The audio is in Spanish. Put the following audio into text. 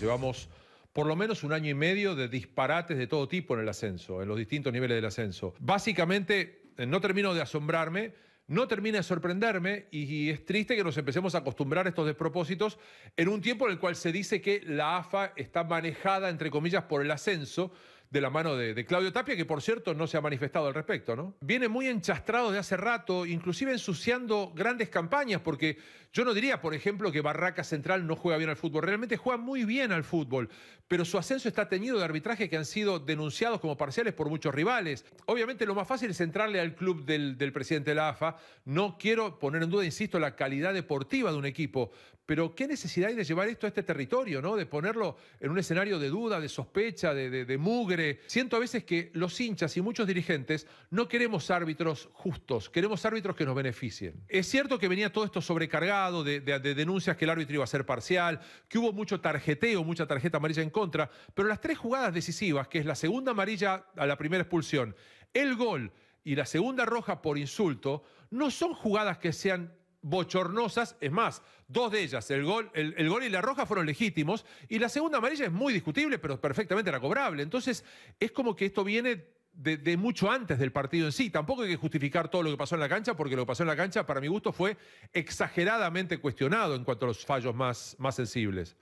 Llevamos por lo menos un año y medio de disparates de todo tipo en el ascenso, en los distintos niveles del ascenso. Básicamente, eh, no termino de asombrarme, no termina de sorprenderme y, es triste que nos empecemos a acostumbrar a estos despropósitos en un tiempo en el cual se dice que la AFA está manejada, entre comillas, por el ascenso, de la mano de, Claudio Tapia, que por cierto no se ha manifestado al respecto, ¿no? Viene muy enchastrado de hace rato, inclusive ensuciando grandes campañas, porque yo no diría, por ejemplo, que Barraca Central no juega bien al fútbol, realmente juega muy bien al fútbol, pero su ascenso está teñido de arbitrajes que han sido denunciados como parciales por muchos rivales. Obviamente lo más fácil es entrarle al club del, presidente de la AFA, no quiero poner en duda, insisto, la calidad deportiva de un equipo, pero ¿qué necesidad hay de llevar esto a este territorio, ¿no? De ponerlo en un escenario de duda, de sospecha, de mugre siento a veces que los hinchas y muchos dirigentes no queremos árbitros justos, queremos árbitros que nos beneficien. Es cierto que venía todo esto sobrecargado de, de denuncias que el árbitro iba a ser parcial, que hubo mucho tarjeteo, mucha tarjeta amarilla en contra, pero las tres jugadas decisivas, que es la segunda amarilla a la primera expulsión, el gol y la segunda roja por insulto, no son jugadas que sean bochornosas, es más, dos de ellas, el gol, el, gol y la roja fueron legítimos, y la segunda amarilla es muy discutible, pero perfectamente era cobrable. Entonces, es como que esto viene de, mucho antes del partido en sí. Tampoco hay que justificar todo lo que pasó en la cancha, porque lo que pasó en la cancha, para mi gusto, fue exageradamente cuestionado en cuanto a los fallos más, más sensibles.